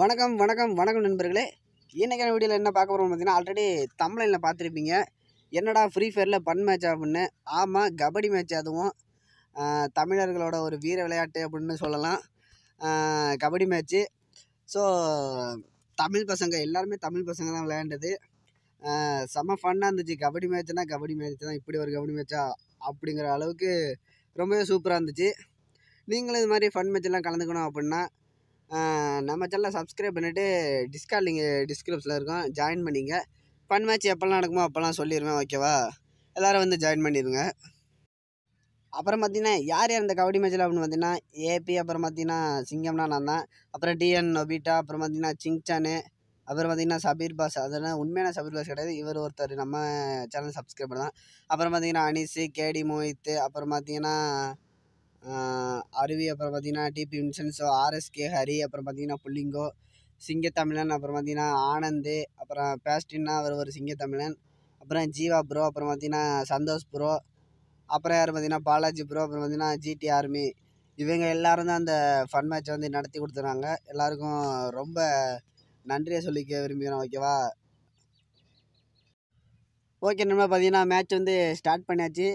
வணக்கம் வணக்கம் வணக்கம் நண்பர்களே இன்றைக்கான வீடியோவில் என்ன பார்க்க போகிறோம் பார்த்தீங்கன்னா ஆல்ரெடி தமிழில் பார்த்துருப்பீங்க என்னடா ஃப்ரீ ஃபயரில் பன் மேட்ச் அப்படின்னு ஆமாம் கபடி மேட்ச் அதுவும் தமிழர்களோட ஒரு வீர விளையாட்டு அப்படின்னு சொல்லலாம் கபடி மேட்ச்சு ஸோ தமிழ் பசங்க எல்லாருமே தமிழ் பசங்க தான் விளையாண்டது செம ஃபன்னாக இருந்துச்சு கபடி மேட்ச்னால் கபடி மேட்ச் தான் இப்படி ஒரு கபடி மேட்ச்சா அப்படிங்கிற அளவுக்கு ரொம்பவே சூப்பராக இருந்துச்சு நீங்களும் இது மாதிரி ஃபன் மேட்செல்லாம் கலந்துக்கணும் அப்படின்னா நம்ம சேனலில் சப்ஸ்கிரைப் பண்ணிவிட்டு டிஸ்கார்ட் லிங்க் டிஸ்கிரிப்ஷனில் இருக்கும் ஜாயின் பண்ணிங்க ஃபன் மேட்ச் எப்போல்லாம் நடக்குமோ அப்போல்லாம் சொல்லிடுவேன் ஓகேவா எல்லோரும் வந்து ஜாயின் பண்ணிடுங்க அப்புறம் பார்த்தீங்கன்னா யார் யார் இந்த கபடி மேட்ச்சில் அப்படின்னு பார்த்தீங்கன்னா ஏபி அப்புறம் பார்த்தீங்கன்னா சிங்கம்னா நான் தான் அப்புறம் டிஎன் நொபிட்டா அப்புறம் பார்த்தீங்கன்னா சிங்சானு அப்புறம் பார்த்தீங்கன்னா சபீர் பாஸ் அதெல்லாம் உண்மையான சபீர் பாஸ் கிடையாது இவர் ஒருத்தர் நம்ம சேனல் சப்ஸ்கிரைப் தான் அப்புறம் பார்த்தீங்கன்னா அனிஷு கேடி மோஹித்து அப்புறம் பார்த்தீங்கன்னா அருவி அப்புறம் பார்த்திங்கன்னா டிபி வின்சன்ஸோ ஆர்எஸ்கே ஹரி அப்புறம் பார்த்திங்கன்னா புள்ளிங்கோ சிங்கத்தமிழன் அப்புறம் பார்த்தீங்கன்னா ஆனந்து அப்புறம் பேஸ்டின்னா அவர் ஒரு சிங்கத்தமிழன் அப்புறம் ஜீவா ப்ரோ அப்புறம் பார்த்திங்கன்னா சந்தோஷ் ப்ரோ அப்புறம் யார் பார்த்தீங்கன்னா பாலாஜி ப்ரோ அப்புறம் பார்த்திங்கன்னா ஜிடி ஆர்மி இவங்க எல்லோரும் தான் அந்த ஃபன் மேட்ச்சை வந்து நடத்தி கொடுத்துறாங்க எல்லாருக்கும் ரொம்ப நன்றியை சொல்லிக்க விரும்புகிறேன் ஓகேவா ஓகே நம்ம பார்த்தீங்கன்னா மேட்ச் வந்து ஸ்டார்ட் பண்ணியாச்சு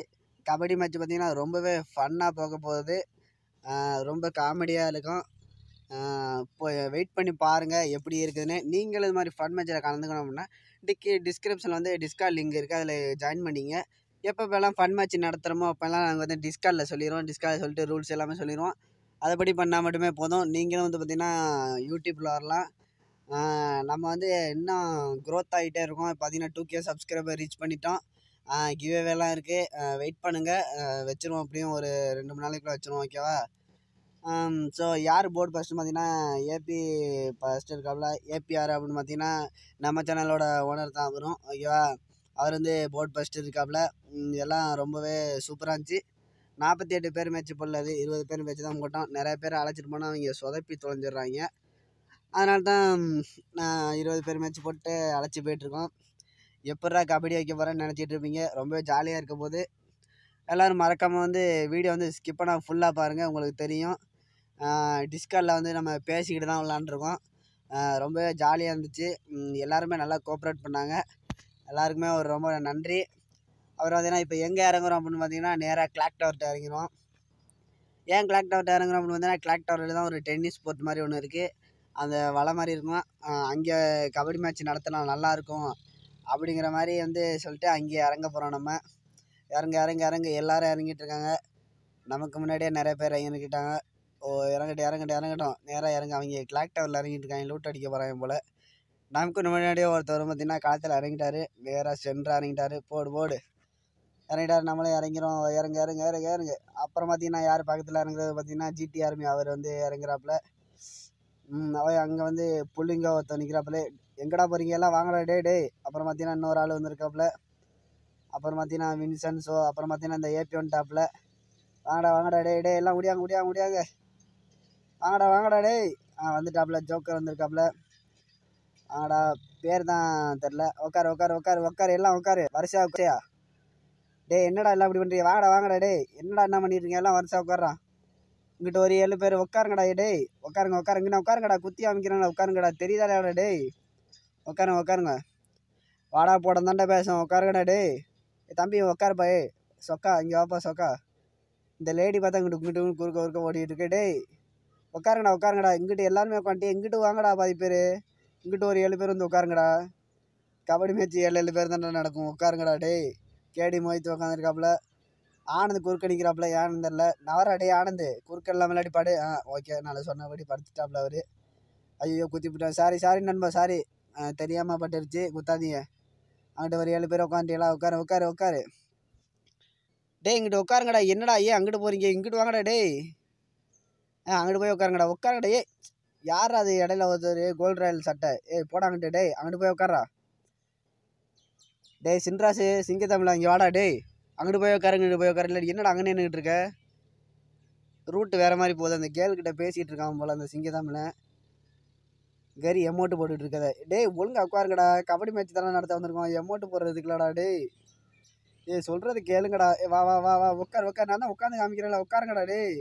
கபடி மேட்ச் பார்த்தீங்கன்னா ரொம்பவே ஃபன்னாக போக போகுது ரொம்ப காமெடியாக இருக்கும் இப்போ வெயிட் பண்ணி பாருங்கள் எப்படி இருக்குதுன்னு நீங்களும் இது மாதிரி ஃபன் மேட்சில் கலந்துக்கணும் அப்படின்னா டிக்கி டிஸ்கிரிப்ஷனில் வந்து டிஸ்கால் லிங்க் இருக்குது அதில் ஜாயின் பண்ணிங்க எப்போ இப்போலாம் ஃபன் மேட்ச் நடத்துகிறோமோ அப்போல்லாம் நாங்கள் வந்து டிஸ்காலில் சொல்லிடுவோம் டிஸ்கால் சொல்லிட்டு ரூல்ஸ் எல்லாமே சொல்லிடுவோம் அதைப்படி பண்ணால் மட்டுமே போதும் நீங்களும் வந்து பார்த்திங்கன்னா யூடியூப்பில் வரலாம் நம்ம வந்து இன்னும் க்ரோத் ஆகிட்டே இருக்கோம் பார்த்திங்கன்னா டூ கே சப்ஸ்கிரைபர் ரீச் பண்ணிட்டோம் கிவ்வேலாம் இருக்குது வெயிட் பண்ணுங்கள் வச்சுருவோம் அப்படியும் ஒரு ரெண்டு மூணு நாளைக்குள்ளே வச்சுருவோம் ஓகேவா ஸோ யார் போர்டு ஃபஸ்ட்டு பார்த்தீங்கன்னா ஏபி ஃபஸ்ட்டு இருக்காப்புல ஏபிஆர் அப்படின்னு பார்த்தீங்கன்னா நம்ம சேனலோட ஓனர் தான் வரும் ஓகேவா அவர் வந்து போர்டு ஃபஸ்ட்டு இருக்காப்புல இதெல்லாம் ரொம்பவே சூப்பராக இருந்துச்சு நாற்பத்தி எட்டு பேர் மேட்ச் போடலது இருபது பேர் மேட்ச் தான் போட்டோம் நிறைய பேர் அழைச்சிட்டு போனால் அவங்க சொதப்பி தொலைஞ்சிடுறாங்க அதனால தான் நான் இருபது பேர் மேட்ச் போட்டு அழைச்சி போயிட்டுருக்கோம் எப்படா கபடி வைக்க போகிறேன்னு நினச்சிட்டு இருப்பீங்க ரொம்ப ஜாலியாக இருக்க போது எல்லோரும் மறக்காமல் வந்து வீடியோ வந்து ஸ்கிப் பண்ணால் ஃபுல்லாக பாருங்கள் உங்களுக்கு தெரியும் டிஸ்கார்டில் வந்து நம்ம பேசிக்கிட்டு தான் விளாண்டுருக்கோம் ரொம்பவே ஜாலியாக இருந்துச்சு எல்லாருமே நல்லா கோஆப்ரேட் பண்ணாங்க எல்லாருக்குமே ஒரு ரொம்ப நன்றி அப்புறம் பார்த்தீங்கன்னா இப்போ எங்கே இறங்குறோம் அப்படின்னு பார்த்தீங்கன்னா நேராக கிளாக் டவர்கிட்ட இறங்கிறோம் ஏன் கிளாக் டவர் இறங்குறோம் அப்படின்னு பார்த்தீங்கன்னா கிளாக் டவரில் தான் ஒரு டென்னிஸ் போர்ட் மாதிரி ஒன்று இருக்குது அந்த வலை மாதிரி இருக்கும் அங்கே கபடி மேட்ச் நடத்தினா நல்லாயிருக்கும் அப்படிங்கிற மாதிரி வந்து சொல்லிட்டு அங்கேயே இறங்க போகிறோம் நம்ம இறங்க இறங்க இறங்க எல்லோரும் இறங்கிட்டு இருக்காங்க நமக்கு முன்னாடியே நிறைய பேர் இறங்கிட்டாங்க ஓ இறங்கட்டும் இறங்கட்டும் இறங்கட்டும் நேராக இறங்க அவங்க கிளாக் டவரில் இறங்கிட்டு இருக்காங்க லூட் அடிக்க போகிறாங்க போல் நமக்கு முன்னாடியே ஒருத்தர் பார்த்தீங்கன்னா காலத்தில் இறங்கிட்டாரு நேராக சென்று இறங்கிட்டாரு போடு போடு இறங்கிட்டார் நம்மளே இறங்கிறோம் இறங்க இறங்க இறங்க இறங்க அப்புறம் பார்த்தீங்கன்னா யார் பக்கத்தில் இறங்குறது பார்த்தீங்கன்னா ஜிடி ஆர்மி அவர் வந்து இறங்குறாப்புல அவ அங்கே வந்து புள்ளிங்க ஒருத்தர் நிற்கிறாப்புல எங்கடா போகிறீங்க எல்லாம் வாங்கடா டே டே அப்புறம் பார்த்தீங்கன்னா இன்னொரு ஆள் வந்திருக்காப்புல அப்புறம் பார்த்தீங்கன்னா வின்சன்ஸோ அப்புறம் பார்த்தீங்கன்னா இந்த ஏபி ஒன் டாப்பில் வாங்கடா வாங்கடா டே டே எல்லாம் முடியாங்க முடியாங்க முடியாங்க வாங்கடா வாங்கடா டே ஆ வந்துட்டாப்புல ஜோக்கர் வந்திருக்காப்புல வாங்கடா பேர் தான் தெரில உட்காரு உட்காரு உட்காரு உட்காரு எல்லாம் உட்காரு வருஷா உட்காரியா டே என்னடா எல்லாம் இப்படி பண்ணுறீ வாங்கடா வாங்கடா டே என்னடா என்ன பண்ணிடுறீங்க எல்லாம் வருஷா உட்காரான் இங்கிட்ட ஒரு ஏழு பேர் உட்காருங்கடா டேய் உட்காருங்க உட்காருங்கண்ணா உட்காருங்கடா குத்தி அமைக்கிறாங்கடா உட்காருங்கடா தெரியுதாடா டேய் உட்காருங்க உட்காருங்க வாடா போட தாண்டா பேசும் உட்காருங்கடா டே தம்பி உட்காரு பாய் சொக்கா இங்கே வாப்பா சொக்கா இந்த லேடி பார்த்தா இங்கிட்டு இங்கிட்டு குறுக்க குறுக்க ஓடிட்டு இருக்கே டேய் உட்காருங்கடா உட்காருங்கடா இங்கிட்டு எல்லாருமே உட்காந்துட்டு இங்கிட்டு வாங்கடா பாதி பேர் இங்கிட்டு ஒரு ஏழு பேர் வந்து உட்காருங்கடா கபடி மேட்ச் ஏழு ஏழு பேர் தாண்டா நடக்கும் உட்காருங்கடா டேய் கேடி மோய்த்து உட்காந்துருக்காப்புல ஆனந்து குறுக்க நிற்கிறாப்புல ஏன் தெரில நவராடே ஆனந்து குறுக்க இல்லாமல் விளையாடி பாடு ஆ ஓகே நல்லா சொன்னபடி படுத்துட்டாப்புல அவர் ஐயோ குத்திவிட்டேன் சாரி சாரி நண்பா சாரி தெரியாமல் பட்டுருச்சு குத்தாதீங்க அங்கிட்ட ஒரு ஏழு பேர் உட்காந்துட்டீங்களா உட்காரு உட்காரு உட்காரு டேய் இங்கிட்ட உட்காருங்கடா என்னடா ஏன் அங்கிட்டு போகிறீங்க இங்கிட்டு வாங்கடா டேய் ஆ அங்கிட்டு போய் உட்காருங்கடா உட்காருங்கடா ஏ யார் அது இடையில ஒருத்தர் கோல்டு ராயல் சட்டை ஏய் போடா டேய் அங்கிட்டு போய் உட்காரா டேய் சின்ராசு சிங்கத்தமிழா இங்கே வாடா டேய் அங்கிட்டு போய் உட்காரு இங்கிட்டு போய் உட்காரு இல்லை என்னடா அங்கே நின்றுக்கிட்டு இருக்க ரூட்டு வேறு மாதிரி போகுது அந்த கேள்கிட்ட பேசிகிட்டு இருக்கான் போல் அந்த சிங்கத்தமிழன் கரி எமோட்டு போட்டுட்டு இருக்கத டேய் ஒழுங்கு உட்காருங்கடா கபடி மேட்ச் தானே நடத்த வந்திருக்கோம் எமோட்டு போடுறதுக்குலடா டே ஏ சொல்கிறது கேளுங்கடா வா வா வா வா உட்கார் உட்கார் நான் தான் உட்காந்து காமிக்கிறேன்ல உட்காருங்கடா டேய்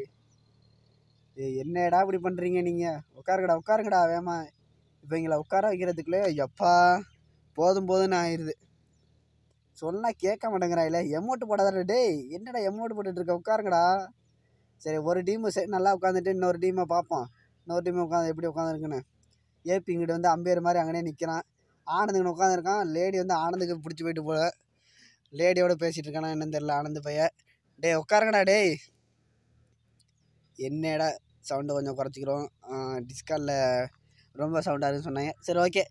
என்னடா இப்படி பண்ணுறீங்க நீங்கள் உட்காருங்கடா உட்காருங்கடா வேமா இப்போ எங்களை உட்கார வைக்கிறதுக்குள்ளே எப்பா போதும் போதும்னு ஆயிடுது சொன்னால் கேட்க மாட்டேங்கிறாயில எமோட்டு போடாதடா டேய் என்னடா எமோட்டு போட்டுட்ருக்க உட்காருங்கடா சரி ஒரு டீமு சரி நல்லா உட்காந்துட்டு இன்னொரு டீமை பார்ப்போம் இன்னொரு டீமை உட்காந்து எப்படி உட்காந்துருக்குன்னு ஏபி இங்கிட்ட வந்து அம்பேர் மாதிரி அங்கனே நிற்கிறான் ஆனந்துக்கு உட்காந்துருக்கான் லேடி வந்து ஆனந்துக்கு பிடிச்சி போயிட்டு போல லேடியோட பேசிகிட்டு இருக்கானா என்னன்னு தெரில ஆனந்த் பையன் டே உட்காருங்கடா டேய் என்னடா சவுண்டு கொஞ்சம் குறைச்சிக்கிறோம் டிஸ்காலில் ரொம்ப சவுண்டாக இருக்குன்னு சொன்னாங்க சரி ஓகே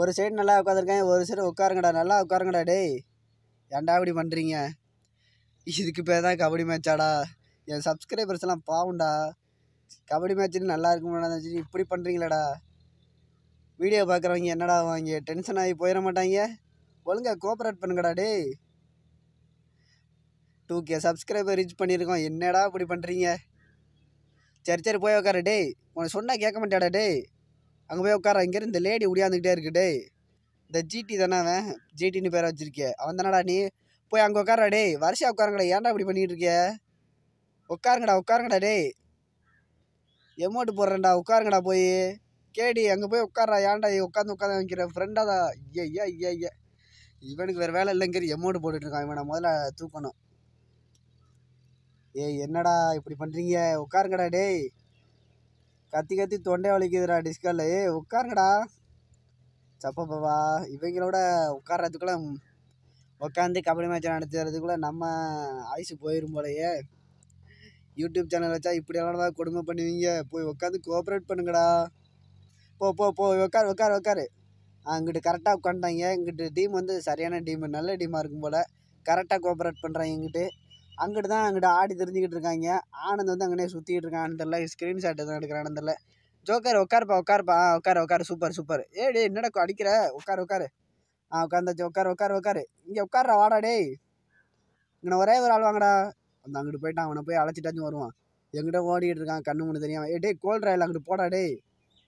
ஒரு சைடு நல்லா உட்காந்துருக்கேன் ஒரு சைடு உட்காருங்கடா நல்லா உட்காருங்கடா டேய் ஏன்டா இப்படி பண்ணுறீங்க இதுக்கு பேர் தான் கபடி மேட்சாடா என் சப்ஸ்கிரைபர்ஸ்லாம் பாவுண்டா கபடி மேட்ச்சுன்னு நல்லா இருக்கும் இப்படி பண்ணுறீங்களாடா வீடியோ பார்க்குறவங்க என்னடா வாங்க டென்ஷன் ஆகி போயிட மாட்டாங்க ஒழுங்காக கோஆப்ரேட் பண்ணுங்கடா டே டூ கே சப்ஸ்கிரைபர் ரீச் பண்ணியிருக்கோம் என்னடா இப்படி பண்ணுறீங்க சரி சரி போய் உட்காரு டே உனக்கு சொன்னால் கேட்க மாட்டேடா டே அங்கே போய் உட்கார இங்கேருந்து இந்த லேடி உடையாந்துக்கிட்டே இருக்கு டே இந்த ஜிடி தானே அவன் ஜிடின்னு பேரை வச்சுருக்கிய அவன் தானடா நீ போய் அங்கே உட்காரா டே வரிசையாக உட்காருங்கடா ஏன்டா இப்படி பண்ணிகிட்டு இருக்கிய உட்காருங்கடா உட்காருங்கடா டே எமௌண்ட்டு போடுறேன்டா உட்காருங்கடா போய் கேடி அங்கே போய் உட்காரா ஏன்டா உட்காந்து உட்காந்து வைக்கிற ஃப்ரெண்டாக ஐயா ஐயா ஐயா ஐயா இவனுக்கு வேறு வேலை இல்லைங்கிற எமௌண்ட் போட்டுட்ருக்கான் இவனை முதல்ல தூக்கணும் ஏய் என்னடா இப்படி பண்ணுறீங்க உட்காருங்கடா டேய் கத்தி கத்தி தொண்டை வலிக்குதுடா டிஸ்கல்ல ஏ உட்காருங்கடா சப்பா இவங்களோட உட்கார்றதுக்குள்ளே உட்காந்து கபடி மேட்ச் நடத்துறதுக்குள்ளே நம்ம ஆயுசு போயிடும் போலையே யூடியூப் சேனல் வச்சா இப்படியெல்லாம் தான் கொடுமை பண்ணுவீங்க போய் உட்காந்து கோஆப்ரேட் பண்ணுங்கடா போ போ போ உட்காரு உட்காரு உட்காரு அங்கிட்டு கரெக்டாக உட்காந்துட்டாங்க இங்கிட்டு டீம் வந்து சரியான டீம் நல்ல டீமாக இருக்கும் போல் கரெக்டாக கோஆப்ரேட் பண்ணுறாங்க இங்கிட்டு அங்கிட்டு தான் அங்கிட்டு ஆடி தெரிஞ்சுக்கிட்டு இருக்காங்க ஆனந்த் வந்து அங்கேயே சுற்றிக்கிட்டு இருக்கான்னு தெரில ஸ்க்ரீன்ஷாட் எதுவும் எடுக்கிற தெரில ஜோக்கர் உட்காருப்பா உட்காருப்பா உட்கார உட்காரு சூப்பர் சூப்பர் ஏ டே என்னடா அடிக்கிற உட்காரு உட்காரு ஆ உட்காந்தாச்சு உட்காரு உட்காரு உட்காரு இங்கே உட்காரா வாடா டே இங்கே ஒரே ஒரு ஆள் வாங்கடா அந்த அங்கிட்டு போயிட்டான் அவனை போய் அழைச்சிட்டாச்சும் வருவான் எங்கிட்ட ஓடிக்கிட்டு இருக்கான் கண்ணு முன்னு தெரியாமல் ஏ டே கோல்ட்ராயில் அங்கிட்டு போடா டேய்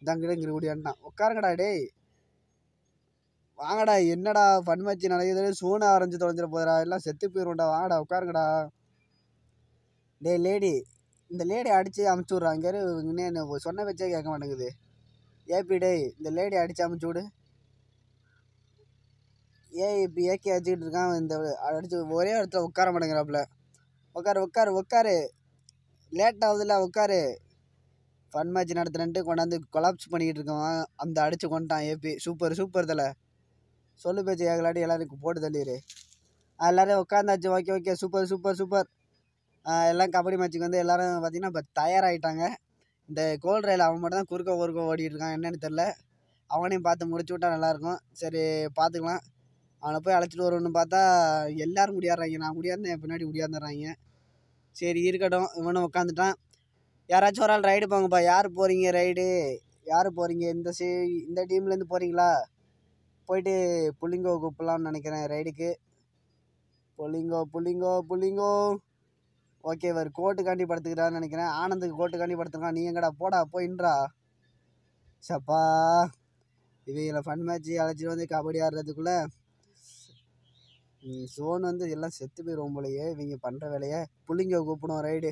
இதாங்கிட்ட இங்கே கூடிய அண்ணா உட்காருங்கடா டேய் வாங்கடா என்னடா பன்மச்சி நடக்குது சூனா அரைஞ்சு தொலைஞ்சிட போதுடா எல்லாம் செத்து போயிடும்டா வாங்கடா உட்காருங்கடா டே லேடி இந்த லேடி அடித்து அமுச்சு விட்றாங்க இன்னும் சொன்ன வச்சே கேட்க மாட்டேங்குது ஏபி டே இந்த லேடி அடித்து அமுச்சு விடு ஏ இப்போ ஏக்கி அடிச்சுக்கிட்டு இருக்கான் இந்த அடிச்சு ஒரே இடத்துல உட்கார மாட்டேங்கிறாப்புல உட்காரு உட்காரு உட்காரு லேட் ஆகுதுல்ல உட்காரு ஃபன் மேட்ச் நடத்துகிறேன்ட்டு கொண்டாந்து கொலாப்ஸ் பண்ணிக்கிட்டு இருக்கவன் அந்த அடித்து கொண்டான் ஏபி சூப்பர் சூப்பர் தலை சொல்லு பேச்சு கேட்கலாட்டி எல்லாருக்கும் போட்டு தள்ளிடு எல்லோரும் உட்காந்தாச்சு okay okay super super super எல்லாம் கபடி மேட்ச்சுக்கு வந்து எல்லோரும் பார்த்திங்கன்னா இப்போ தயாராகிட்டாங்க இந்த கோல் ரயில் அவன் மட்டும் தான் குறுக்க ஊருக்க ஓடிட்டு இருக்கான் என்னென்னு தெரில அவனையும் பார்த்து முடிச்சு விட்டா நல்லாயிருக்கும் சரி பார்த்துக்கலாம் அவனை போய் அழைச்சிட்டு வருவோன்னு பார்த்தா எல்லோரும் முடியாடுறாங்க நான் என் பின்னாடி முடியாந்துடுறாங்க சரி இருக்கட்டும் இவனும் உட்காந்துட்டான் யாராச்சும் ஒரு ஆள் ரைடு போங்கப்பா யார் போகிறீங்க ரைடு யார் போகிறீங்க இந்த சே இந்த டீம்லேருந்து போகிறீங்களா போயிட்டு புள்ளிங்கோ கூப்பிடலாம்னு நினைக்கிறேன் ரைடுக்கு புள்ளிங்கோ புள்ளிங்கோ புள்ளிங்கோ ஓகே கோட்டு கோட்டுக்காண்டி படுத்துக்கிறான்னு நினைக்கிறேன் ஆனந்துக்கு கோட்டுக்காண்டி படுத்துருக்கான் நீ எங்கடா போடா போயின்றா சப்பா இவங்களை ஃபன் மேட்ச் அழைச்சிட்டு வந்து கபடி ஆடுறதுக்குள்ளே சோன் வந்து எல்லாம் செத்து போயிடும் போலையே இவங்க பண்ணுற வேலையை புள்ளிங்க கூப்பிடும் ரைடு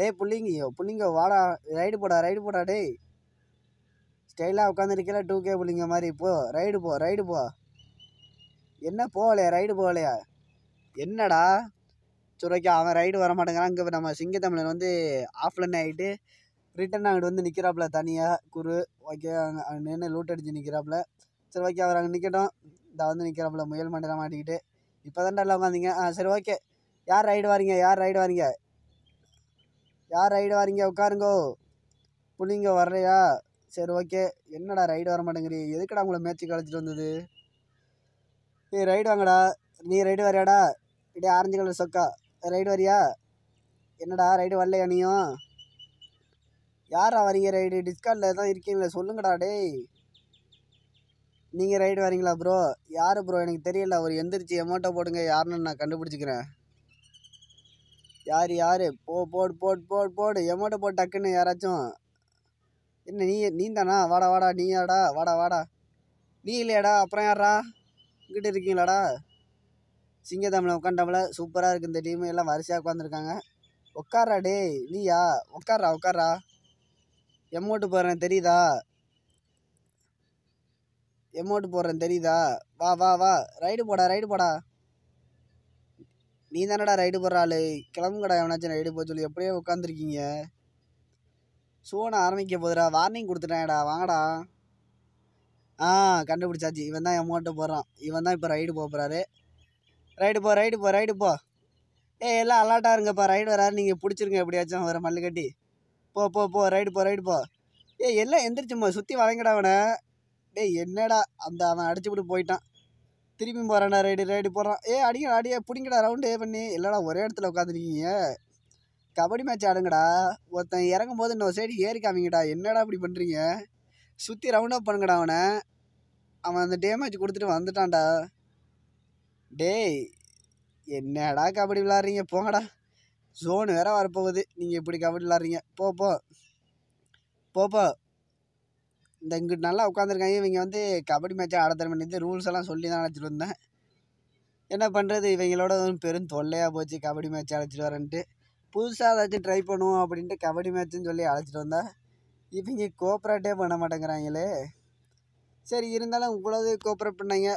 டே புள்ளிங்கய்யோ புள்ளிங்க வாடா ரைடு போடா ரைடு போடா டேய் ஸ்டைலாக உட்காந்துருக்கல டூ கே புள்ளிங்க மாதிரி போ ரைடு போ ரைடு போ என்ன போகலையா ரைடு போகலையா என்னடா சுரைக்கா அவன் ரைடு வர மாட்டேங்கிறான் இங்கே நம்ம சிங்கத்தமிழன் வந்து ஆஃப்லைன் ஆகிட்டு ரிட்டன் அங்கிட்டு வந்து நிற்கிறாப்புல தனியாக குரு ஓகே அங்கே அங்கே நின்று லூட் அடிச்சு நிற்கிறாப்புல சரி ஓகே அவர் அங்கே நிற்கட்டும் இதை வந்து நிற்கிறாப்புல முயல் மண்டலம் மாட்டிக்கிட்டு இப்போ தான்டா எல்லாம் உட்காந்திங்க ஆ சரி ஓகே யார் ரைடு வரீங்க யார் ரைடு வரீங்க யார் ரைடு வரீங்க உட்காருங்கோ புள்ளிங்க வர்றையா சரி ஓகே என்னடா ரைடு வர மாட்டேங்கிறீ எதுக்கடா உங்களை மேட்ச்சுக்கு கழிச்சிட்டு வந்தது நீ ரைடு வாங்கடா நீ ரைடு வரையாடா இப்படியே ஆரஞ்சு கலர் சொக்கா ரைடு வரியா என்னடா ரைடு வரலையா நீயும் யாரா வரீங்க ரைடு டிஸ்கார்டில் தான் இருக்கீங்களே சொல்லுங்கடா டேய் நீங்கள் ரைடு வரீங்களா ப்ரோ யார் ப்ரோ எனக்கு தெரியல ஒரு எந்திரிச்சு அமௌண்ட்டை போடுங்க யாருன்னு நான் கண்டுபிடிச்சிக்கிறேன் யார் யார் போ போடு போடு போடு போடு எமோட்ட போட்டு டக்குன்னு யாராச்சும் என்ன நீ நீ தானா வாடா வாடா நீ யாடா வாடா வாடா நீ இல்லையாடா அப்புறம் யாரா இங்கிட்ட இருக்கீங்களாடா சிங்கத்தமிழ் உட்காண்டமிழ சூப்பராக இருக்குது இந்த டீம் எல்லாம் வரிசையாக உட்காந்துருக்காங்க உட்காரா டே நீயா உட்காரா உட்காரா எமோட்டு போடுறேன் தெரியுதா எமோட்டு போடுறேன் தெரியுதா வா வா வா ரைடு போடா ரைடு போடா நீ தானடா ரைடு போடுறாள் ஆளு கிளம்புங்கடா எவனாச்சும் ரைடு போக சொல்லி எப்படியே உட்காந்துருக்கீங்க சோனை ஆரம்பிக்க போதுடா வார்னிங் கொடுத்துட்டேன்டா வாங்கடா ஆ கண்டுபிடிச்சாச்சு இவன் தான் அமௌண்ட்டு போடுறான் இவன் தான் இப்போ ரைடு போக போகிறாரு ரைடு போ ரைடு போ ரைடு போ ஏ எல்லாம் அலாட்டாக இருங்கப்பா ரைடு வராரு நீங்கள் பிடிச்சிருங்க எப்படியாச்சும் வர மல்லிகட்டி போ போ போ ரைடு போ ரைடு போ ஏ எல்லாம் எந்திரிச்சும்மா சுற்றி வளைங்கடா அவனை டேய் என்னடா அந்த அவன் அடிச்சுப்பிட்டு போயிட்டான் திரும்பி போகிறான்டா ரைடு ரைடு போகிறான் ஏ அடிக்க அடியே பிடிங்கடா ரவுண்டு பண்ணி இல்லைடா ஒரே இடத்துல உட்காந்துருக்கீங்க கபடி மேட்ச் ஆடுங்கடா ஒருத்தன் இறங்கும் போது இன்னொரு சைடு ஏறி காமிங்கடா என்னடா இப்படி பண்ணுறீங்க சுற்றி ரவுண்ட் அப் பண்ணுங்கடா அவனை அவன் அந்த டேமேஜ் கொடுத்துட்டு வந்துட்டான்டா டேய் என்னடா கபடி விளாட்றீங்க போங்கடா ஜோனு வேற வரப்போகுது நீங்கள் இப்படி கபடி விளாட்றீங்க போ போ போ இந்த இங்கிட்டு நல்லா உட்காந்துருக்காங்க இவங்க வந்து கபடி மேட்ச்சை ஆட பண்ணி ரூல்ஸ் எல்லாம் சொல்லி தான் அழைச்சிட்டு வந்தேன் என்ன பண்ணுறது இவங்களோட பெரும் தொல்லையாக போச்சு கபடி மேட்ச் அழைச்சிட்டு வரேன்ட்டு புதுசாக ஏதாச்சும் ட்ரை பண்ணுவோம் அப்படின்ட்டு கபடி மேட்ச்சுன்னு சொல்லி அழைச்சிட்டு வந்தேன் இவங்க கோஆப்ரேட்டே பண்ண மாட்டேங்கிறாங்களே சரி இருந்தாலும் உங்களது கோஆப்ரேட் பண்ணாங்க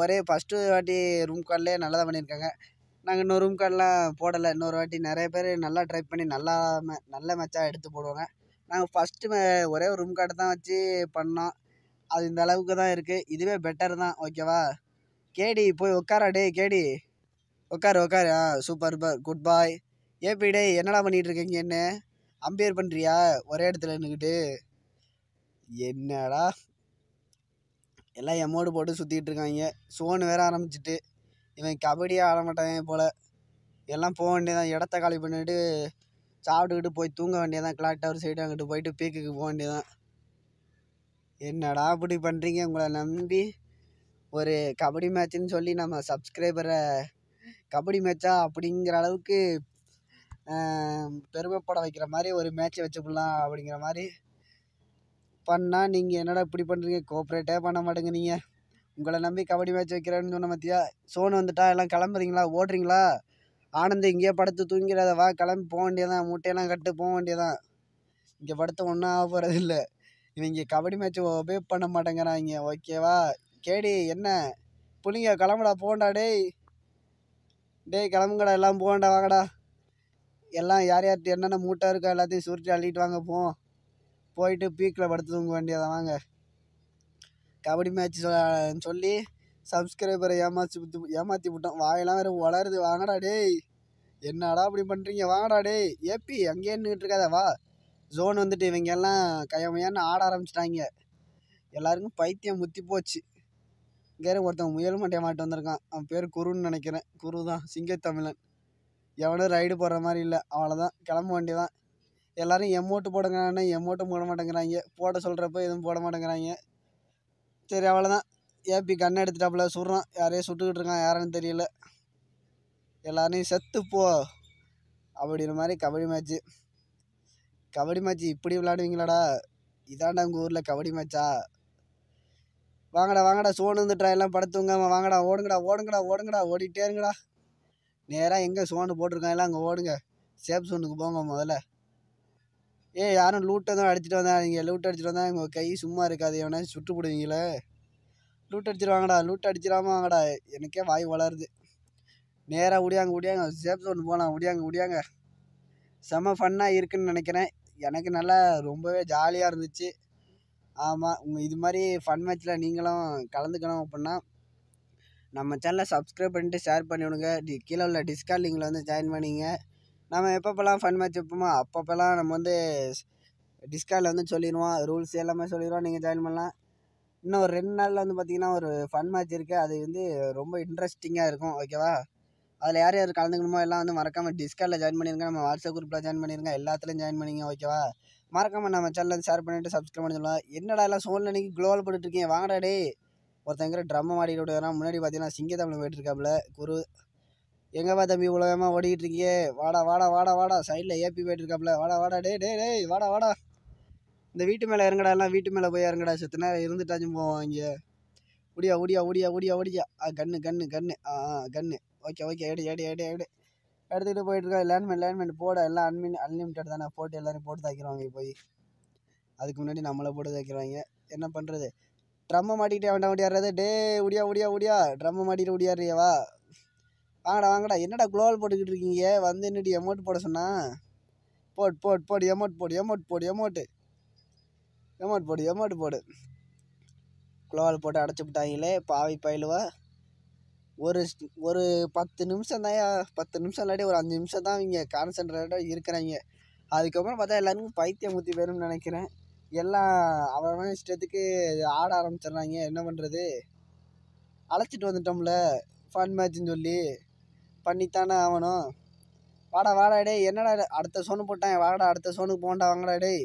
ஒரே ஃபஸ்ட்டு வாட்டி ரூம் கார்டிலே நல்லா தான் பண்ணியிருக்காங்க நாங்கள் இன்னொரு ரூம் கார்டெலாம் போடலை இன்னொரு வாட்டி நிறைய பேர் நல்லா ட்ரை பண்ணி நல்லா நல்ல மேட்சாக எடுத்து போடுவாங்க நாங்கள் ஃபஸ்ட்டு ஒரே ஒரு ரூம் கார்டு தான் வச்சு பண்ணோம் அது இந்த அளவுக்கு தான் இருக்குது இதுவே பெட்டர் தான் ஓகேவா கேடி போய் உட்காரா டே கேடி உட்காரு உட்காரு ஆ சூப்பர் குட் பாய் ஏபி டே என்னடா பண்ணிகிட்டு இருக்கீங்க என்ன அம்பேர் பண்ணுறியா ஒரே இடத்துல நின்றுக்கிட்டு என்னடா எல்லாம் எமோடு போட்டு சுற்றிக்கிட்டு இருக்காங்க சோனு வேற ஆரம்பிச்சிட்டு இவன் கபடியாக ஆட போல் எல்லாம் போக வேண்டியதான் இடத்த காலி பண்ணிட்டு சாப்பிட்டுக்கிட்டு போய் தூங்க வேண்டியதான் கிளாக் டவர் சைடு அங்கிட்டு போயிட்டு பீக்குக்கு போக வேண்டியதான் என்னடா இப்படி பண்ணுறீங்க உங்களை நம்பி ஒரு கபடி மேட்ச்சுன்னு சொல்லி நம்ம சப்ஸ்கிரைபரை கபடி மேட்சா அப்படிங்கிற அளவுக்கு பெருமைப்பட வைக்கிற மாதிரி ஒரு மேட்ச்சை வச்சுக்கலாம் அப்படிங்கிற மாதிரி பண்ணால் நீங்கள் என்னடா இப்படி பண்ணுறீங்க கோஆப்ரேட்டே பண்ண நீங்கள் உங்களை நம்பி கபடி மேட்ச் வைக்கிறேன்னு சொன்ன மத்தியா சோனு வந்துட்டா எல்லாம் கிளம்புறீங்களா ஓடுறீங்களா ஆனந்த் இங்கேயே படுத்து தூங்கிறத வா கிளம்பி போக வேண்டியதான் மூட்டையெல்லாம் கட்டு போக வேண்டியதான் இங்கே படுத்து ஒன்றும் ஆக போகிறது இல்லை இவங்க கபடி மேட்ச் ஒபே பண்ண மாட்டேங்கிறாங்க ஓகேவா கேடி என்ன பிள்ளைங்க கிளம்புடா போண்டா டேய் டேய் கிளம்புங்கடா எல்லாம் போகண்டா வாங்கடா எல்லாம் யார் யார்கிட்ட என்னென்ன மூட்டை இருக்கோ எல்லாத்தையும் சுருட்டி அள்ளிட்டு வாங்க போ போயிட்டு பீக்கில் படுத்து தூங்க வேண்டியதான் வாங்க கபடி மேட்ச் சொல்லி சப்ஸ்கிரைபரை ஏமாற்றி ஏமாற்றி விட்டோம் வாயெல்லாம் வேறு வளருது வாங்கடா டேய் என்னடா அப்படி பண்ணுறீங்க வாங்கடா டேய் ஏப்பி அங்கேயே நின்றுட்டு வா ஜோன் வந்துட்டு இவங்க எல்லாம் கையமையான்னு ஆட ஆரம்பிச்சிட்டாங்க எல்லாருக்கும் பைத்தியம் முத்தி போச்சு இங்கே ஒருத்தன் முயல் மட்டையை மாட்டு வந்திருக்கான் அவன் பேர் குருன்னு நினைக்கிறேன் குரு தான் சிங்கத்தமிழன் எவனும் ரைடு போடுற மாதிரி இல்லை அவ்வளோதான் கிளம்ப வண்டி தான் எல்லோரும் எம்மோட்டு போடுங்கன்னு எம்மோட்டும் போட மாட்டேங்கிறாங்க போட சொல்கிறப்ப எதுவும் போட மாட்டேங்கிறாங்க சரி அவ்வளோதான் ஏபி கண்ணை எடுத்துட்டாப்புல சுடுறான் யாரையும் சுட்டுக்கிட்டு இருக்கான் யாருன்னு தெரியல எல்லாரையும் செத்துப்போ அப்படின்ற மாதிரி கபடி மேட்ச்சு கபடி மேட்ச்சு இப்படி விளாடுவீங்களாடா இதாண்டா உங்கள் ஊரில் கபடி மேட்ச்சா வாங்கடா வாங்கடா சோனு ட்ரை எல்லாம் படுத்துங்க வாங்கடா ஓடுங்கடா ஓடுங்கடா ஓடுங்கடா ஓடிட்டே இருங்கடா நேராக எங்கே சோனு போட்டிருக்காங்க எல்லாம் அங்கே ஓடுங்க சேஃப் சோனுக்கு போங்க முதல்ல ஏ யாரும் லூட்டை தான் அடிச்சுட்டு வந்தேன் நீங்கள் லூட் அடிச்சுட்டு வந்தால் எங்கள் கை சும்மா இருக்காது எவனா சுட்டு போடுவீங்களே லூட் அடிச்சிருவாங்கடா லூட் அடிச்சிடாம வாங்கடா எனக்கே வாய் வளருது நேராக உடியாங்க உடியாங்க சேஃப் ஜோன் போகலாம் உடியாங்க உடியாங்க செம ஃபன்னாக இருக்குன்னு நினைக்கிறேன் எனக்கு நல்லா ரொம்பவே ஜாலியாக இருந்துச்சு ஆமாம் உங்கள் இது மாதிரி ஃபன் மேட்ச்சில் நீங்களும் கலந்துக்கணும் அப்படின்னா நம்ம சேனலை சப்ஸ்கிரைப் பண்ணிட்டு ஷேர் பண்ணி விடுங்க டி கீழே உள்ள டிஸ்கார்ட் லிங்கில் வந்து ஜாயின் பண்ணிங்க நம்ம எப்பப்போல்லாம் ஃபன் மேட்ச் வைப்போமோ அப்பப்போல்லாம் நம்ம வந்து டிஸ்கார்டில் வந்து சொல்லிடுவோம் ரூல்ஸ் எல்லாமே சொல்லிடுவோம் நீங்கள் ஜாயின் பண்ணலாம் இன்னும் ஒரு ரெண்டு நாளில் வந்து பார்த்திங்கன்னா ஒரு ஃபன் மேட்ச் இருக்குது அது வந்து ரொம்ப இன்ட்ரெஸ்டிங்காக இருக்கும் ஓகேவா அதில் யார் யார் கலந்துக்கணுமோ எல்லாம் வந்து மறக்காமல் டிஸ்கார்டில் ஜாயின் பண்ணிடுங்க நம்ம வாட்ஸ்அப் குரூப்பில் ஜாயின் பண்ணியிருக்கேன் எல்லாத்துலேயும் ஜாயின் பண்ணிங்க ஓகேவா மறக்காமல் நம்ம சேனல் ஷேர் பண்ணிவிட்டு சப்ஸ்கிரைப் பண்ணி சொல்லலாம் என்னடா எல்லாம் சோழ் அன்னைக்கு க்ளோவல் போட்டுருக்கீங்க வாங்கடா டே ஒருத்தங்கிற ட்ரம் ஆடிக்கிட்டு முன்னாடி பார்த்தீங்கன்னா சிங்க போயிட்டு இருக்காப்புல குரு எங்கேப்பா தம்பி உலகமாக ஓடிக்கிட்டு இருக்கியே வாடா வாடா வாடா வாடா சைடில் ஏபி போயிட்டுருக்காப்புல வாடா வாடா டே டே டே வாடா வாடா இந்த வீட்டு மேலே இறங்கடா எல்லாம் வீட்டு மேலே போய் இறங்கடா செத்து நேரம் இருந்துட்டாச்சும் போவோம் இங்கே ஒடியா ஒடியா ஒடியா ஒடியா ஒடியா ஆ கன்று கன்று கன்று ஆ கன்று ஓகே ஓகே எடு எடு எடு எடு எடுத்துக்கிட்டு போயிட்டுருக்கோம் லேண்ட்மேன் லேண்ட்மேன் போட எல்லாம் அன்மின் அன்லிமிட்டட் தானே போட்டு எல்லோரும் போட்டு தாக்கிடுவாங்க போய் அதுக்கு முன்னாடி நம்மளை போட்டு தாக்கிடுவாங்க என்ன பண்ணுறது ட்ரம்மை மாட்டிக்கிட்டே வேண்டாம் ஓடியாடுறது டே ஒடியா ஒடியா ஒடியா ட்ரம்மை மாட்டிட்டு ஒடியாடுறியவா வாங்கடா வாங்கடா என்னடா குளோவல் போட்டுக்கிட்டு இருக்கீங்க வந்து என்னடி எமோட் போட சொன்னா போட் போட் போடு எமௌண்ட் போடு எமௌண்ட் போடு எமௌண்ட்டு எமௌண்ட் போடு எமௌண்ட் போடு குளவால் போட்டு அடைச்சி விட்டாங்களே பாவி பயிலுவா ஒரு ஒரு பத்து நிமிஷம் தான் பத்து நிமிஷம் இல்லாட்டி ஒரு அஞ்சு நிமிஷம் தான் இங்கே கான்சன்ட்ரேட்டாக இருக்கிறாங்க அதுக்கப்புறம் பார்த்தா எல்லாருக்கும் பைத்தியம் ஊற்றி வேணும்னு நினைக்கிறேன் எல்லாம் அவன் இஷ்டத்துக்கு ஆட ஆரம்பிச்சிடுறாங்க என்ன பண்ணுறது அழைச்சிட்டு வந்துட்டோம்ல ஃபன் மேட்ச்னு சொல்லி பண்ணித்தானே ஆகணும் வாடா வாடா டே என்னடா அடுத்த சோனு போட்டான் வாடா அடுத்த சோனுக்கு போண்டா வாங்கடா டேய்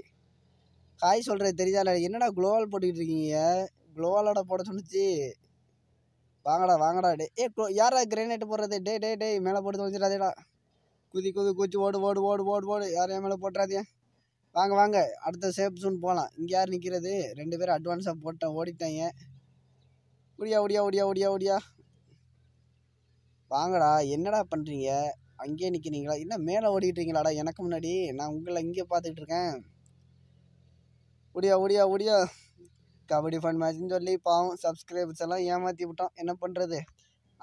காய் சொல்கிறது தெரியாதா என்னடா குளோவால் போட்டுக்கிட்டு இருக்கீங்க குளோவாலோட போட சொன்னிச்சு வாங்கடா வாங்கடா டே ஏ யாரா கிரேனைட் போடுறது டே டே டே மேலே போட்டு தொலைச்சிடாதேடா குதி குதி குச்சி ஓடு ஓடு ஓடு ஓடு ஓடு யார் என் மேலே போட்டுறாதே வாங்க வாங்க அடுத்த சேஃப் சூன் போகலாம் இங்கே யார் நிற்கிறது ரெண்டு பேரும் அட்வான்ஸாக போட்டேன் ஓடிட்டாங்க ஒடியா ஒடியா ஒடியா ஒடியா ஒடியா வாங்கடா என்னடா பண்ணுறீங்க அங்கேயே நிற்கிறீங்களா என்ன மேலே ஓடிக்கிட்டுறீங்களாடா எனக்கு முன்னாடி நான் உங்களை இங்கே பார்த்துக்கிட்டு இருக்கேன் ஒடியா ஒடியா ஒடியா கபடி ஃபன் மேட்ச்னு சொல்லி பாவம் சப்ஸ்கிரைபர்ஸ் எல்லாம் ஏமாற்றி விட்டோம் என்ன பண்ணுறது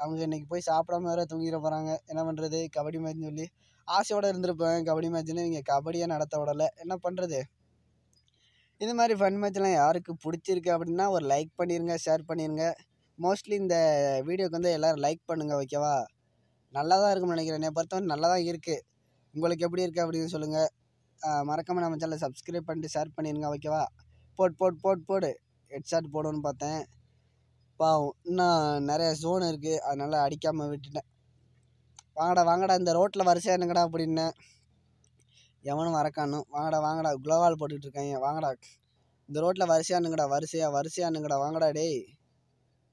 அவங்க இன்றைக்கி போய் சாப்பிடாம வேறு தூங்கிட போகிறாங்க என்ன பண்ணுறது கபடி மேட்ச்னு சொல்லி ஆசையோடு இருந்திருப்பேன் கபடி மேட்ச்னு இங்கே கபடியாக நடத்த விடலை என்ன பண்ணுறது இது மாதிரி ஃபன் மேட்ச்லாம் யாருக்கு பிடிச்சிருக்கு அப்படின்னா ஒரு லைக் பண்ணிடுங்க ஷேர் பண்ணிடுங்க மோஸ்ட்லி இந்த வீடியோக்கு வந்து எல்லோரும் லைக் பண்ணுங்கள் ஓகேவா நல்லா தான் இருக்கும்னு நினைக்கிறேன் என்னை பொறுத்தவரை நல்லா தான் இருக்குது உங்களுக்கு எப்படி இருக்குது அப்படின்னு சொல்லுங்கள் மறக்காமல் நம்ம சேனலை சப்ஸ்கிரைப் பண்ணிட்டு ஷேர் பண்ணிடுங்க ஓகேவா போட் போட் போட் போடு ஹெட்ஷாட் போடணும்னு பார்த்தேன் பாவம் இன்னும் நிறைய ஜோன் இருக்குது அதனால் அடிக்காமல் விட்டுட்டேன் வாங்கடா வாங்கடா இந்த ரோட்டில் வரிசையாக என்னங்கடா அப்படின்னேன் எவனும் மறக்கானும் வாங்கடா வாங்கடா குளோவால் போட்டுக்கிட்டு இருக்காங்க வாங்கடா இந்த ரோட்டில் வரிசையானுங்கடா வரிசையாக வரிசையானுங்கடா வாங்கடா டேய்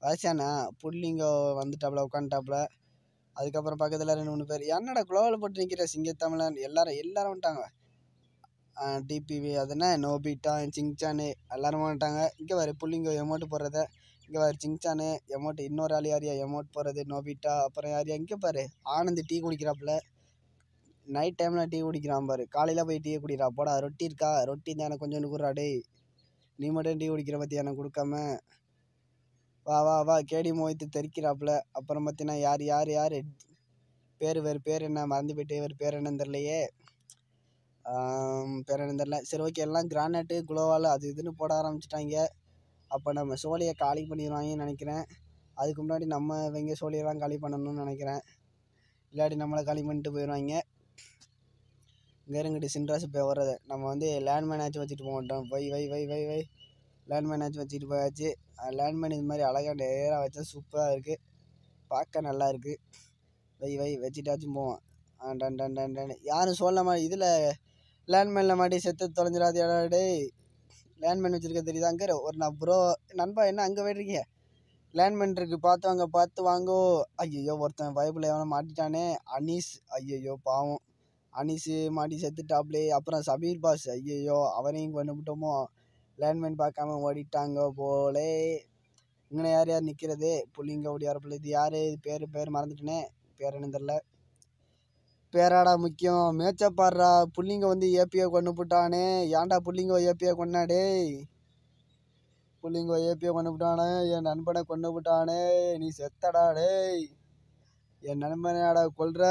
வரிசையானா புள்ளிங்க வந்துட்டாப்புல உட்காந்துட்டாப்புல அதுக்கப்புறம் பக்கத்தில் ரெண்டு மூணு பேர் என்னடா குளோவால் போட்டு நிற்கிற சிங்கத்தமிழன் எல்லாரும் எல்லாரும் வந்துட்டாங்க டிபிவி அதுனா நோபிட்டான் சிங்சானு எல்லாரும் மாட்டாங்க இங்கே வேறு புள்ளிங்க எமௌண்ட் போடுறத இங்கே வேறு சிங்சானு எமௌண்ட் இன்னொரு ஆள் யார் எமௌண்ட் போடுறது நோபிட்டா அப்புறம் யார் இங்கே பாரு ஆனந்த் டீ குடிக்கிறாப்புல நைட் டைமில் டீ குடிக்கிறான் பாரு காலையில் போய் டீ குடிக்கிறா போடா ரொட்டி இருக்கா ரொட்டி தானே எனக்கு கொஞ்சோண்டு கூடுறா நீ மட்டும் டீ குடிக்கிற பற்றி எனக்கு கொடுக்காம வா வா வா கேடி மோய்த்து தெரிக்கிறாப்புல அப்புறம் பார்த்தீங்கன்னா யார் யார் யார் பேர் வேறு பேர் என்ன மறந்து போயிட்டு வேறு பேர் என்னன்னு தெரிலையே பேர் என்ன தெரில சரி ஓகே எல்லாம் கிரானைட்டு குளோவால் அது இதுன்னு போட ஆரம்பிச்சிட்டாங்க அப்போ நம்ம சோழியை காலி பண்ணிடுவாங்கன்னு நினைக்கிறேன் அதுக்கு முன்னாடி நம்ம இவங்க சோழியெல்லாம் காலி பண்ணணும்னு நினைக்கிறேன் இல்லாட்டி நம்மளை காலி பண்ணிட்டு போயிடுவாங்க இங்கே இருங்கிட்டு சின்ராஸ் இப்போ வர்றது நம்ம வந்து லேண்ட்மேன் ஆச்சு வச்சுட்டு போக மாட்டோம் வை வை வை வை வை லேண்ட்மேன் ஆச்சு வச்சுட்டு போயாச்சு லேண்ட்மேன் இது மாதிரி அழகாக நேராக வச்சா சூப்பராக இருக்குது பார்க்க நல்லா இருக்குது வை வை வச்சுட்டாச்சும் போவோம் டன் டன் டன் டன் யாரும் சொல்ல மாதிரி இதில் லேண்ட்மேனில் மாட்டி செத்து தொலைஞ்சிடாதியாடா டேய் லேண்ட்மேன் வச்சுருக்க அங்கே ஒரு நான் ப்ரோ நண்பா என்ன அங்கே போய்ட்ருக்கிய லேண்ட்மேன் இருக்குது பார்த்து வாங்க பார்த்து வாங்கோ ஐயோ ஒருத்தன் பைப்பில் எவனை மாட்டிட்டானே அனீஸ் ஐயோ பாவம் அனீஸு மாட்டி செத்துட்டாப்லே அப்புறம் சபீர் பாஸ் ஐயோ அவனையும் கொண்டு விட்டோமோ லேண்ட்மேன் பார்க்காம ஓடிட்டாங்க போலே இங்கே யார் யார் நிற்கிறது புள்ளிங்க ஓடி வர பிள்ளை இது யார் இது பேர் பேர் மறந்துட்டேனே பேர் என்ன தெரில பேராடா முக்கியம் பாடுறா புள்ளிங்க வந்து ஏபியை கொண்டு போட்டானே ஏன்டா புள்ளிங்க ஏபியை கொண்டாடே புள்ளிங்க ஏபியை கொண்டு போட்டானே என் நண்பனை கொண்டு போட்டானே நீ செத்தடா டேய் என் நண்பனையாடா கொள்கிற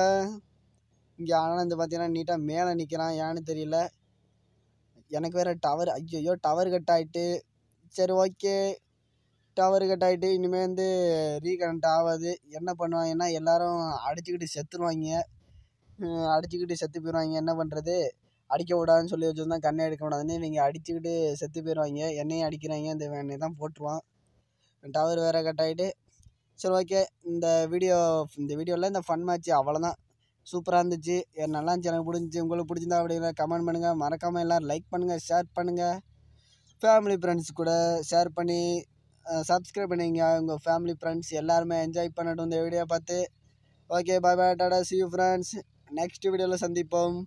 இங்கே ஆனால் ஆனந்த் பார்த்தீங்கன்னா நீட்டாக மேலே நிற்கிறான் ஏன்னு தெரியல எனக்கு வேறு டவர் ஐயோ டவர் கட் ஆகிட்டு சரி ஓகே டவர் கட் ஆகிட்டு இனிமேல் வந்து ரீகனெக்ட் ஆகாது என்ன பண்ணுவாங்கன்னா எல்லோரும் அடிச்சுக்கிட்டு செத்துருவாங்க அடிச்சுக்கிட்டு செத்து போயிடுவாங்க என்ன பண்ணுறது அடிக்க விடாதுன்னு சொல்லி வச்சுருந்தா கண்ணை எடுக்க விடாதுன்னு இவங்க அடிச்சுக்கிட்டு செத்து போயிடுவாங்க என்னையும் அடிக்கிறாங்க இந்த என்னை தான் போட்டுருவான் டவர் வேறு கட் ஆகிட்டு சரி ஓகே இந்த வீடியோ இந்த வீடியோவில் இந்த ஃபன் மேட்ச் அவ்வளோதான் சூப்பராக இருந்துச்சு நல்லா இருந்துச்சு எனக்கு பிடிச்சி உங்களுக்கு பிடிச்சிருந்தா அப்படிங்கிற கமெண்ட் பண்ணுங்கள் மறக்காமல் எல்லோரும் லைக் பண்ணுங்கள் ஷேர் பண்ணுங்கள் ஃபேமிலி ஃப்ரெண்ட்ஸ் கூட ஷேர் பண்ணி சப்ஸ்கிரைப் பண்ணிங்க உங்கள் ஃபேமிலி ஃப்ரெண்ட்ஸ் எல்லாருமே என்ஜாய் பண்ணட்டும் இந்த வீடியோ பார்த்து okay bye bye tata see you friends next வீடியோவில் சந்திப்போம்